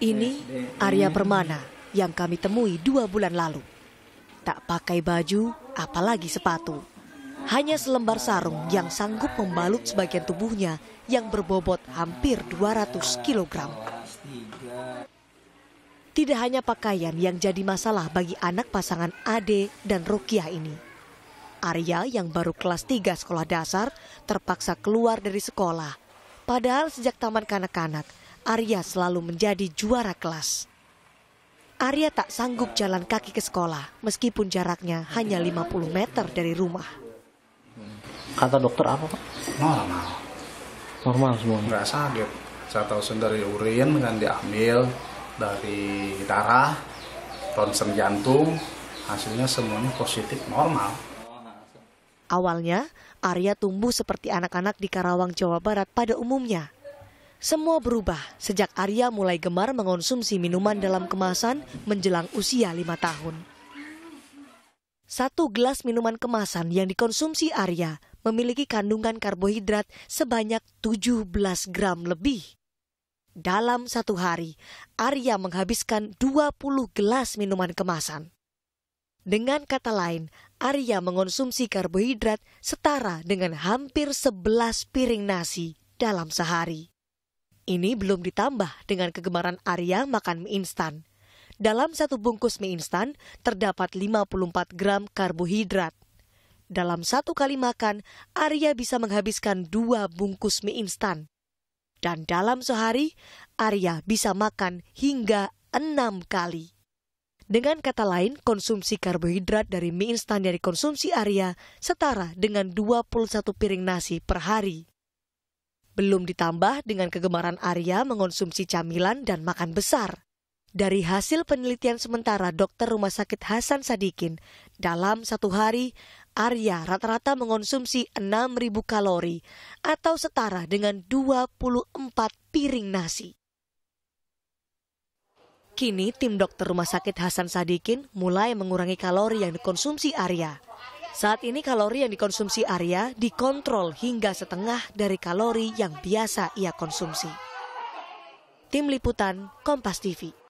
Ini Arya Permana yang kami temui dua bulan lalu. Tak pakai baju, apalagi sepatu. Hanya selembar sarung yang sanggup membalut sebagian tubuhnya yang berbobot hampir 200 kg. Tidak hanya pakaian yang jadi masalah bagi anak pasangan Ade dan Rukia ini. Arya yang baru kelas 3 sekolah dasar terpaksa keluar dari sekolah. Padahal sejak taman kanak-kanak, Arya selalu menjadi juara kelas. Arya tak sanggup jalan kaki ke sekolah meskipun jaraknya hanya 50 meter dari rumah. Kata dokter apa Pak? Normal. Normal semua? Nggak sakit. Saya tahu sendiri urin kan diambil dari darah, ronsen jantung, hasilnya semuanya positif normal. Awalnya, Arya tumbuh seperti anak-anak di Karawang, Jawa Barat pada umumnya. Semua berubah sejak Arya mulai gemar mengonsumsi minuman dalam kemasan menjelang usia lima tahun. Satu gelas minuman kemasan yang dikonsumsi Arya memiliki kandungan karbohidrat sebanyak 17 gram lebih. Dalam satu hari, Arya menghabiskan 20 gelas minuman kemasan. Dengan kata lain, Arya mengonsumsi karbohidrat setara dengan hampir 11 piring nasi dalam sehari. Ini belum ditambah dengan kegemaran Arya makan mie instan. Dalam satu bungkus mie instan terdapat 54 gram karbohidrat. Dalam satu kali makan, Arya bisa menghabiskan dua bungkus mie instan. Dan dalam sehari, Arya bisa makan hingga enam kali. Dengan kata lain, konsumsi karbohidrat dari mie instan dari konsumsi Arya setara dengan 21 piring nasi per hari. Belum ditambah dengan kegemaran Arya mengonsumsi camilan dan makan besar. Dari hasil penelitian sementara dokter rumah sakit Hasan Sadikin, dalam satu hari, Arya rata-rata mengonsumsi 6.000 kalori atau setara dengan 24 piring nasi. Kini tim dokter rumah sakit Hasan Sadikin mulai mengurangi kalori yang dikonsumsi Arya. Saat ini kalori yang dikonsumsi Arya dikontrol hingga setengah dari kalori yang biasa ia konsumsi. Tim Liputan Kompas TV